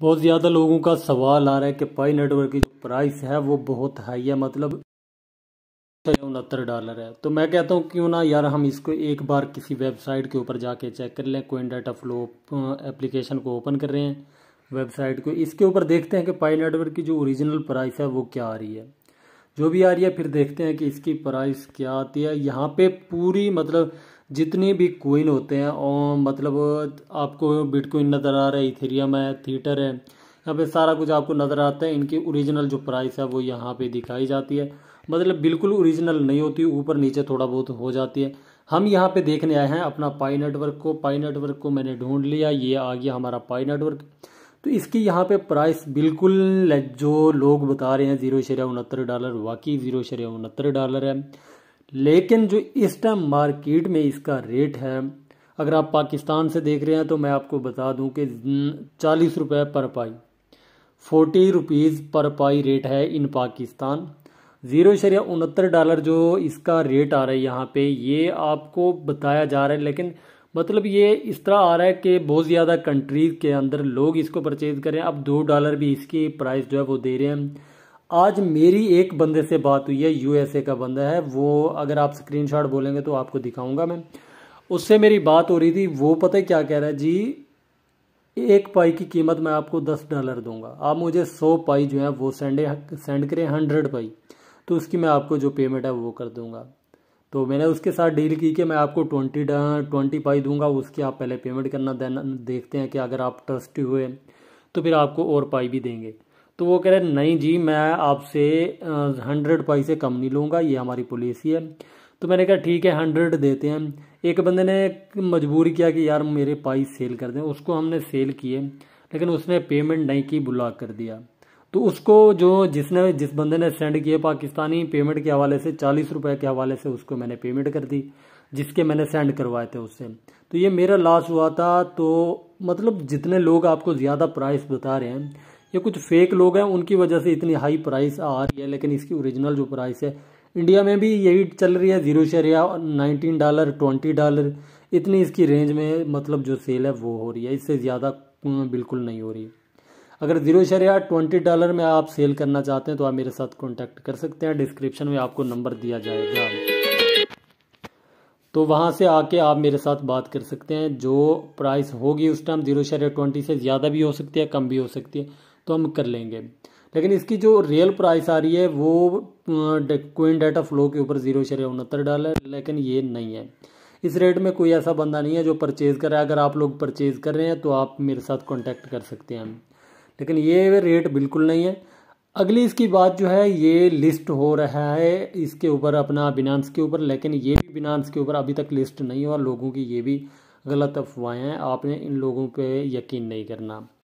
बहुत ज़्यादा लोगों का सवाल आ रहा है कि पाई नेटवर्क की प्राइस है वो बहुत हाई है मतलब उनहत्तर डॉलर है तो मैं कहता हूँ क्यों ना यार हम इसको एक बार किसी वेबसाइट के ऊपर जाके चेक कर लें कोइन डाटा फ्लो एप्लीकेशन को ओपन कर रहे हैं वेबसाइट को इसके ऊपर देखते हैं कि पाई नेटवर्क की जो ओरिजिनल प्राइस है वो क्या आ रही है जो भी आ रही है फिर देखते हैं कि इसकी प्राइस क्या आती है यहाँ पे पूरी मतलब जितने भी कोइन होते हैं और मतलब आपको बिटकॉइन नज़र आ रहा है इथेरियम है थिएटर है यहाँ पे सारा कुछ आपको नज़र आता है इनकी ओरिजिनल जो प्राइस है वो यहाँ पे दिखाई जाती है मतलब बिल्कुल ओरिजिनल नहीं होती ऊपर नीचे थोड़ा बहुत हो जाती है हम यहाँ पे देखने आए हैं अपना पाई नेटवर्क को पाई नेटवर्क को मैंने ढूंढ लिया ये आ गया हमारा पाई नेटवर्क तो इसकी यहाँ पे प्राइस बिल्कुल जो लोग बता रहे हैं जीरो उनहत्तर डॉलर वाकई जीरो उनहत्तर डॉलर है लेकिन जो इस टाइम मार्केट में इसका रेट है अगर आप पाकिस्तान से देख रहे हैं तो मैं आपको बता दूं कि चालीस रुपये पर पाई फोर्टी रुपीज़ पर पाई रेट है इन पाकिस्तान ज़ीरो शरिया उनहत्तर डॉलर जो इसका रेट आ रहा है यहाँ पे ये आपको बताया जा रहा है लेकिन मतलब ये इस तरह आ रहा है कि बहुत ज़्यादा कंट्रीज़ के अंदर लोग इसको परचेज़ करें अब दो डॉलर भी इसकी प्राइस जो है वो दे रहे हैं आज मेरी एक बंदे से बात हुई है यूएसए का बंदा है वो अगर आप स्क्रीनशॉट बोलेंगे तो आपको दिखाऊंगा मैं उससे मेरी बात हो रही थी वो पता है क्या कह रहा है जी एक पाई की कीमत मैं आपको दस डॉलर दूंगा आप मुझे सौ पाई जो है वो सेंड सेंड करें हंड्रेड पाई तो उसकी मैं आपको जो पेमेंट है वो कर दूंगा तो मैंने उसके साथ डील की कि मैं आपको ट्वेंटी ट्वेंटी पाई दूंगा उसकी आप पहले पेमेंट करना देना देखते हैं कि अगर आप ट्रस्ट हुए तो फिर आपको और पाई भी देंगे तो वो कह रहे नहीं जी मैं आपसे हंड्रेड पैसे कम नहीं लूँगा ये हमारी पॉलिसी है तो मैंने कहा ठीक है हंड्रेड देते हैं एक बंदे ने मजबूर किया कि यार मेरे पाइस सेल कर दें उसको हमने सेल किए लेकिन उसने पेमेंट नहीं की ब्लॉक कर दिया तो उसको जो जिसने जिस बंदे ने सेंड किए पाकिस्तानी पेमेंट के हवाले से चालीस रुपये के हवाले से उसको मैंने पेमेंट कर दी जिसके मैंने सेंड करवाए थे उससे तो ये मेरा लॉस हुआ था तो मतलब जितने लोग आपको ज़्यादा प्राइस बता रहे हैं ये कुछ फेक लोग हैं उनकी वजह से इतनी हाई प्राइस आ रही है लेकिन इसकी ओरिजिनल जो प्राइस है इंडिया में भी यही चल रही है जीरो शेयर या नाइनटीन डॉलर ट्वेंटी डॉलर इतनी इसकी रेंज में मतलब जो सेल है वो हो रही है इससे ज़्यादा बिल्कुल नहीं हो रही है अगर जीरो या ट्वेंटी डॉलर में आप सेल करना चाहते हैं तो आप मेरे साथ कॉन्टैक्ट कर सकते हैं डिस्क्रिप्शन में आपको नंबर दिया जाएगा तो वहाँ से आके आप मेरे साथ बात कर सकते हैं जो प्राइस होगी उस टाइम जीरो शरिया ट्वेंटी से ज़्यादा भी हो सकती है कम भी हो सकती है तो हम कर लेंगे लेकिन इसकी जो रियल प्राइस आ रही है वो डेट डाटा फ्लो के ऊपर जीरो शेयर उनहत्तर डॉलर लेकिन ये नहीं है इस रेट में कोई ऐसा बंदा नहीं है जो परचेज़ कर रहा है अगर आप लोग परचेज़ कर रहे हैं तो आप मेरे साथ कॉन्टैक्ट कर सकते हैं लेकिन ये रेट बिल्कुल नहीं है अगली इसकी बात जो है ये लिस्ट हो रहा है इसके ऊपर अपना बिनांस के ऊपर लेकिन ये भी बिनांस के ऊपर अभी तक लिस्ट नहीं हुआ लोगों की ये भी गलत अफवाहें हैं आपने इन लोगों पे यकीन नहीं करना